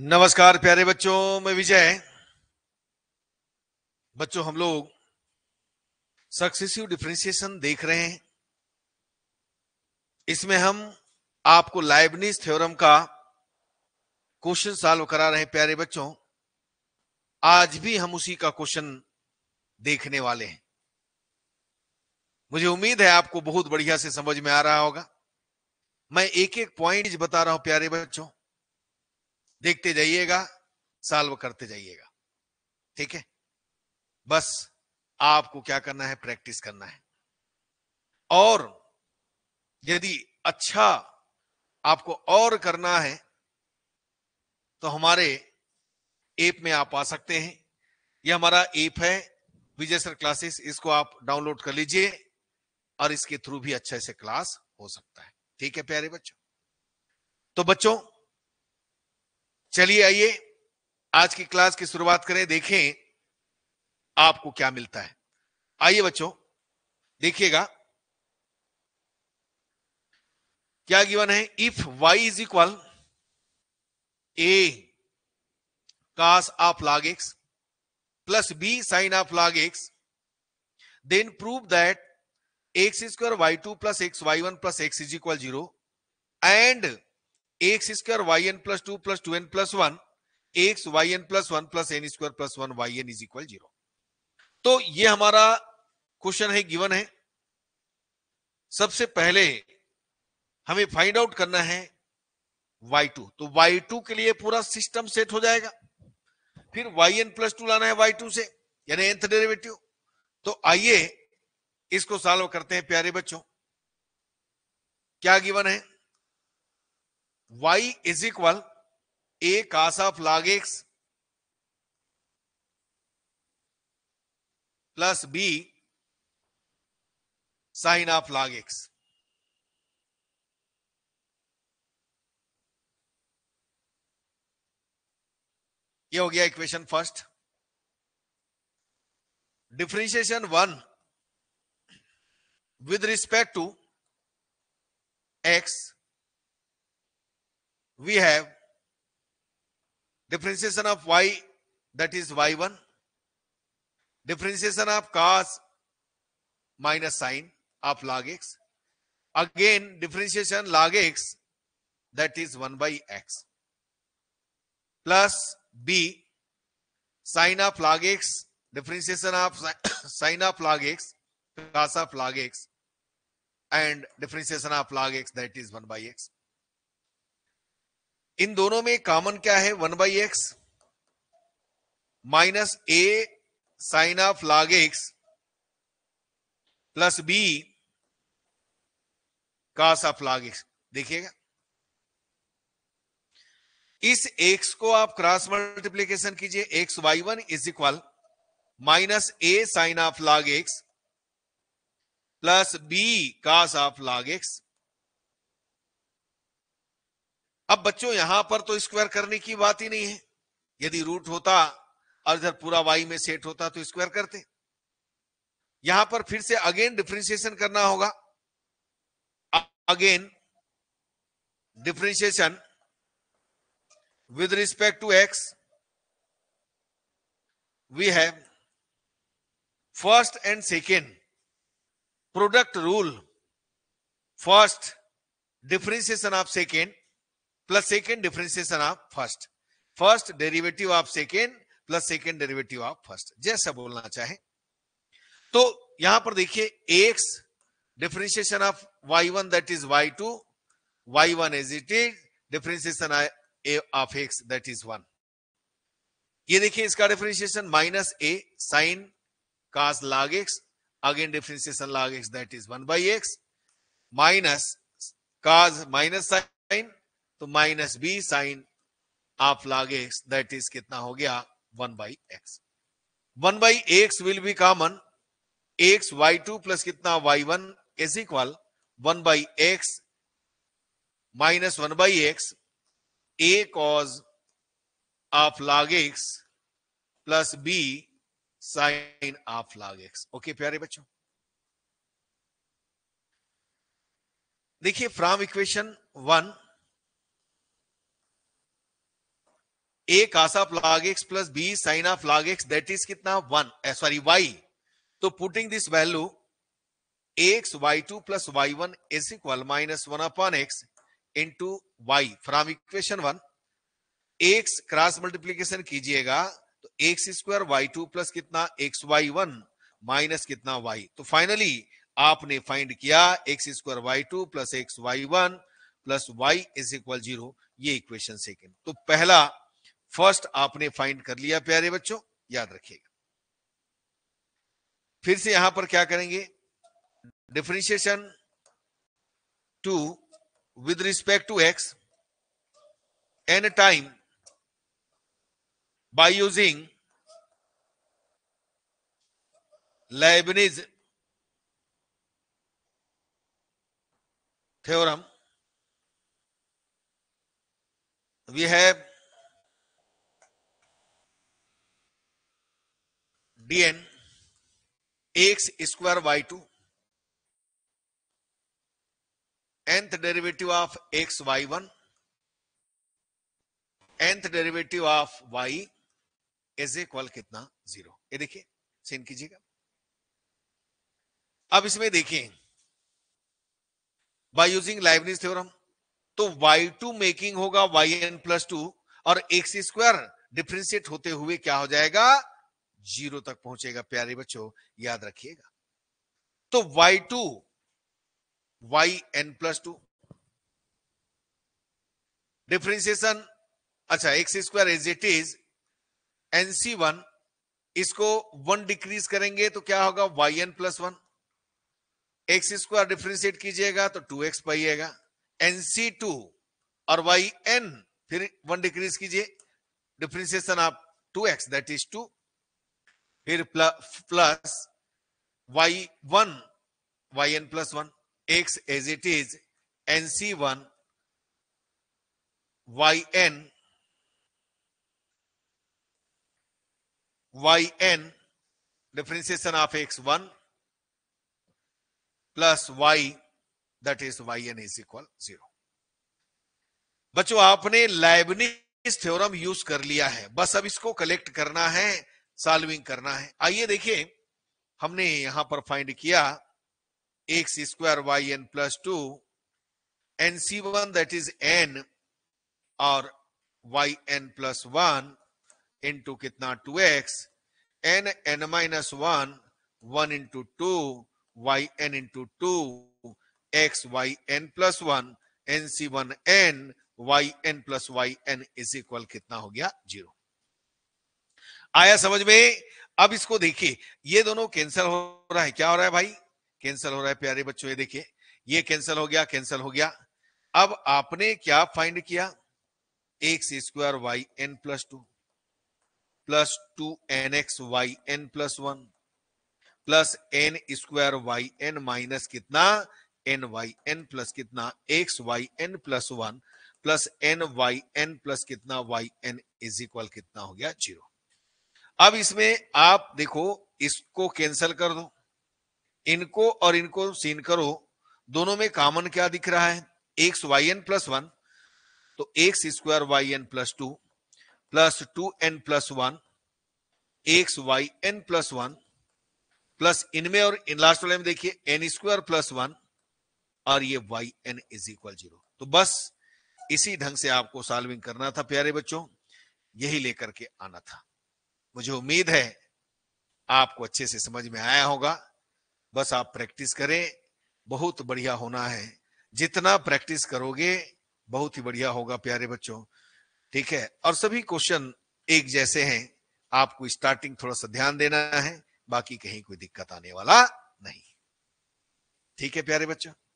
नमस्कार प्यारे बच्चों मैं विजय बच्चों हम लोग सक्सेसिव डिफ्रेंसिएशन देख रहे हैं इसमें हम आपको लाइबनीस थ्योरम का क्वेश्चन सॉल्व करा रहे हैं प्यारे बच्चों आज भी हम उसी का क्वेश्चन देखने वाले हैं मुझे उम्मीद है आपको बहुत बढ़िया से समझ में आ रहा होगा मैं एक एक पॉइंट बता रहा हूं प्यारे बच्चों देखते जाइएगा सॉल्व करते जाइएगा ठीक है बस आपको क्या करना है प्रैक्टिस करना है और यदि अच्छा आपको और करना है तो हमारे ऐप में आप आ सकते हैं यह हमारा ऐप है विजय सर क्लासेस इसको आप डाउनलोड कर लीजिए और इसके थ्रू भी अच्छे से क्लास हो सकता है ठीक है प्यारे बच्चों तो बच्चों चलिए आइए आज की क्लास की शुरुआत करें देखें आपको क्या मिलता है आइए बच्चों देखिएगा क्या गिवन है if y is equal a cos of log x plus B sign of log x then prove that x square y two plus x y one plus x is equal zero and x square y n plus two plus two n plus one x y n plus one plus n square plus one y n is equal zero तो ये हमारा question है given है सबसे पहले हमें find out करना है y2 तो y2 के लिए पूरा सिस्टम सेट हो जाएगा फिर yn प्लस टू लाना है y2 से यानी एंथ डेरिवेटिव तो आइए इसको सॉल्व करते हैं प्यारे बच्चों क्या गिवन है y is equal a cos of log x plus B sign of log x ये हो गया equation first differentiation one with respect to x we have differentiation of y that is y1 differentiation of cos minus sine of log x again differentiation log x that is 1 by x plus b sine of log x differentiation of sine of log x cos of log x and differentiation of log x that is 1 by x इन दोनों में common क्या है one by x minus a sine of log x plus b cos of log x देखिएगा इस x को आप cross multiplication कीजिए x y one is equal minus a sine of log x plus b cos of log x अब बच्चों यहां पर तो स्क्वायर करने की बात ही नहीं है यदि रूट होता और इधर पूरा वाई में सेट होता तो स्क्वायर करते यहां पर फिर से अगेन डिफ्रेंसिएशन करना होगा again differentiation with respect to x we have first and second product rule first differentiation of second plus second differentiation of first first derivative of second plus second derivative of first जैसा बोलना चाहे तो यहां पर देखिए ax differentiation of y1 that is y2 y1 as it is differentiation of x that is 1 ये देखिए इसका differentiation minus a sine cos log x again differentiation log x that is one by x minus cos minus sine तो minus b sine आप लागे that is कितना हो गया one by x one by x will be common x y two plus कितना y one is equal one by x minus one by x a cos of log x plus B sign of log x okay प्यारे बच्चों देखिए from equation one a कासा प्लाग x plus B sign of log x that is कितना one sorry y तो putting this value x y two plus y one is equal minus one upon x into y from equation one x cross multiplication कीजिएगा तो x square y two plus कितना x y one minus कितना y तो finally आपने find किया x square y two plus x y one plus y is equal zero ये equation second तो पहला फर्स्ट आपने फाइंड कर लिया प्यारे बच्चों याद रखिएगा फिर से यहां पर क्या करेंगे differentiation two with respect to x n time by using Leibniz theorem we have n x square y two nth derivative of x y1 nth derivative of y is equal कितना जीरो ये देखिए scene कीजिएगा अब इसमें देखिए by using लाइवनीज theorem तो y2 मेकिंग होगा yn प्लस टू और एक्स स्क्वायर डिफ्रेंशिएट होते हुए क्या हो जाएगा जीरो तक पहुंचेगा प्यारे बच्चों याद रखिएगा तो y two y n plus two differentiation अच्छा x square as it is n c one इसको वन डिक्रीज करेंगे तो क्या होगा y n plus one x square differentiate कीजिएगा तो टू एक्स पाइएगा एन सी टू और वाई एन फिर वन डिक्रीज कीजिए डिफ्रेंसिएशन आप two x that is two फिर plus y one y n plus one x as it is n c one y n y n differentiation of x one plus y that is y n is equal zero बच्चों आपने लाइबनी theorem use कर लिया है बस अब इसको collect करना है सॉल्विंग करना है आइए देखिए हमने यहां पर फाइंड किया x square y n plus two n c one that is n और y n plus one into कितना two x n n minus one one into two y n into two x y n plus one n c one n y n plus y n is equal कितना हो गया zero आया समझ में अब इसको देखिए ये दोनों कैंसल हो रहा है क्या हो रहा है भाई कैंसल हो रहा है प्यारे बच्चों ये देखिए ये कैंसल हो गया कैंसल हो गया अब आपने क्या फाइंड किया x square y n plus two plus two n x y n plus one plus n square y n minus कितना एन वाई एन प्लस कितना x y n plus one plus n y n plus कितना y n is equal कितना हो गया zero अब इसमें आप देखो इसको कैंसिल कर दो इनको और इनको सीन करो दोनों में कॉमन क्या दिख रहा है x y n plus one तो x square y n plus two plus two n plus one x y n plus one plus इनमें और इन लास्ट वाले में देखिए एन स्क्वायर प्लस वन और ये y n is equal zero तो बस इसी ढंग से आपको सॉल्विंग करना था प्यारे बच्चों यही लेकर के आना था मुझे उम्मीद है आपको अच्छे से समझ में आया होगा बस आप प्रैक्टिस करें बहुत बढ़िया होना है जितना प्रैक्टिस करोगे बहुत ही बढ़िया होगा प्यारे बच्चों ठीक है और सभी क्वेश्चन एक जैसे हैं आपको स्टार्टिंग थोड़ा सा ध्यान देना है बाकी कहीं कोई दिक्कत आने वाला नहीं ठीक है प्यारे बच्चों